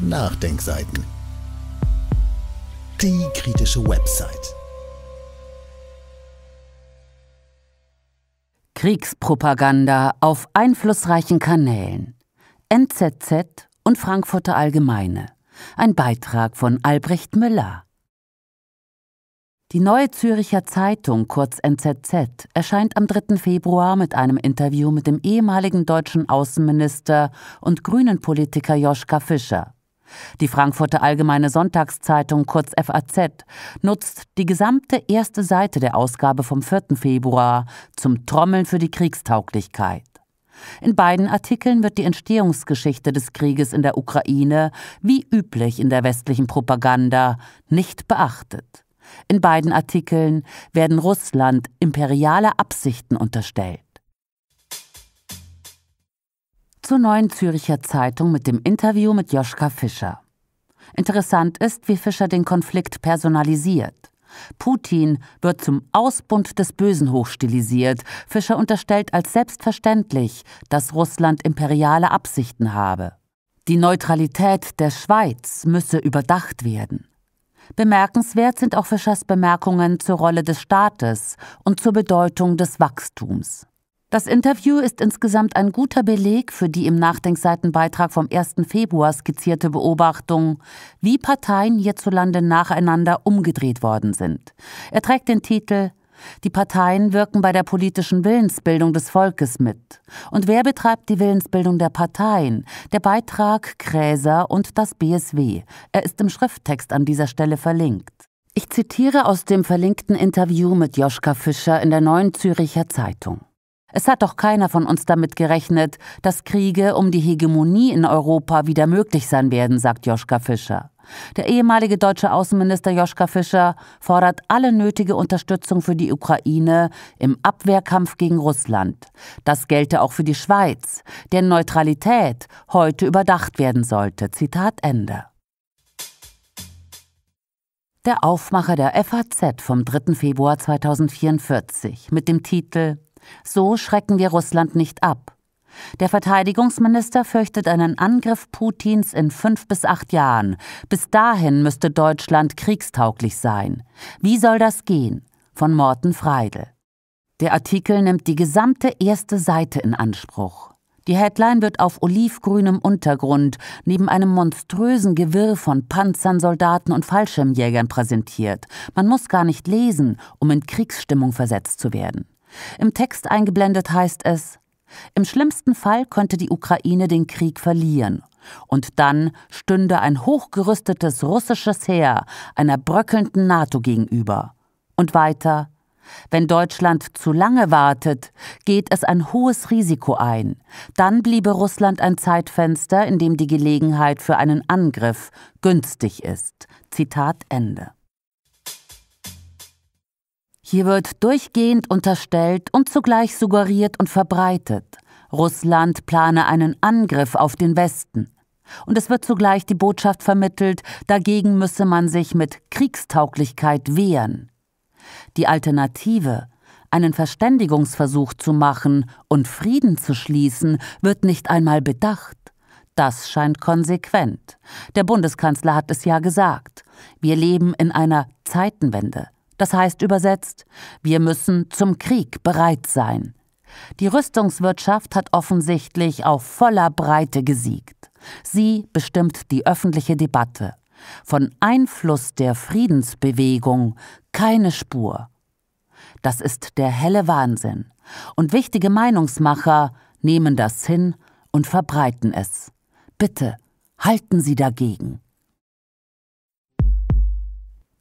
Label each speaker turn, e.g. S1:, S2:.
S1: Nachdenkseiten. Die kritische Website.
S2: Kriegspropaganda auf einflussreichen Kanälen. NZZ und Frankfurter Allgemeine. Ein Beitrag von Albrecht Müller. Die Neue Züricher Zeitung, kurz NZZ, erscheint am 3. Februar mit einem Interview mit dem ehemaligen deutschen Außenminister und grünen Politiker Joschka Fischer. Die Frankfurter Allgemeine Sonntagszeitung, kurz FAZ, nutzt die gesamte erste Seite der Ausgabe vom 4. Februar zum Trommeln für die Kriegstauglichkeit. In beiden Artikeln wird die Entstehungsgeschichte des Krieges in der Ukraine, wie üblich in der westlichen Propaganda, nicht beachtet. In beiden Artikeln werden Russland imperiale Absichten unterstellt zur neuen Züricher Zeitung mit dem Interview mit Joschka Fischer. Interessant ist, wie Fischer den Konflikt personalisiert. Putin wird zum Ausbund des Bösen hochstilisiert. Fischer unterstellt als selbstverständlich, dass Russland imperiale Absichten habe. Die Neutralität der Schweiz müsse überdacht werden. Bemerkenswert sind auch Fischers Bemerkungen zur Rolle des Staates und zur Bedeutung des Wachstums. Das Interview ist insgesamt ein guter Beleg für die im Nachdenkseitenbeitrag vom 1. Februar skizzierte Beobachtung, wie Parteien hierzulande nacheinander umgedreht worden sind. Er trägt den Titel Die Parteien wirken bei der politischen Willensbildung des Volkes mit. Und wer betreibt die Willensbildung der Parteien? Der Beitrag Gräser und das BSW. Er ist im Schrifttext an dieser Stelle verlinkt. Ich zitiere aus dem verlinkten Interview mit Joschka Fischer in der Neuen Züricher Zeitung. Es hat doch keiner von uns damit gerechnet, dass Kriege um die Hegemonie in Europa wieder möglich sein werden, sagt Joschka Fischer. Der ehemalige deutsche Außenminister Joschka Fischer fordert alle nötige Unterstützung für die Ukraine im Abwehrkampf gegen Russland. Das gelte auch für die Schweiz, deren Neutralität heute überdacht werden sollte. Zitat Ende. Der Aufmacher der FAZ vom 3. Februar 2044 mit dem Titel so schrecken wir Russland nicht ab. Der Verteidigungsminister fürchtet einen Angriff Putins in fünf bis acht Jahren. Bis dahin müsste Deutschland kriegstauglich sein. Wie soll das gehen? Von Morten Freidel. Der Artikel nimmt die gesamte erste Seite in Anspruch. Die Headline wird auf olivgrünem Untergrund neben einem monströsen Gewirr von Panzern, Soldaten und Fallschirmjägern präsentiert. Man muss gar nicht lesen, um in Kriegsstimmung versetzt zu werden. Im Text eingeblendet heißt es, im schlimmsten Fall könnte die Ukraine den Krieg verlieren. Und dann stünde ein hochgerüstetes russisches Heer einer bröckelnden NATO gegenüber. Und weiter, wenn Deutschland zu lange wartet, geht es ein hohes Risiko ein. Dann bliebe Russland ein Zeitfenster, in dem die Gelegenheit für einen Angriff günstig ist. Zitat Ende. Hier wird durchgehend unterstellt und zugleich suggeriert und verbreitet, Russland plane einen Angriff auf den Westen. Und es wird zugleich die Botschaft vermittelt, dagegen müsse man sich mit Kriegstauglichkeit wehren. Die Alternative, einen Verständigungsversuch zu machen und Frieden zu schließen, wird nicht einmal bedacht. Das scheint konsequent. Der Bundeskanzler hat es ja gesagt. Wir leben in einer Zeitenwende. Das heißt übersetzt, wir müssen zum Krieg bereit sein. Die Rüstungswirtschaft hat offensichtlich auf voller Breite gesiegt. Sie bestimmt die öffentliche Debatte. Von Einfluss der Friedensbewegung keine Spur. Das ist der helle Wahnsinn. Und wichtige Meinungsmacher nehmen das hin und verbreiten es. Bitte halten Sie dagegen.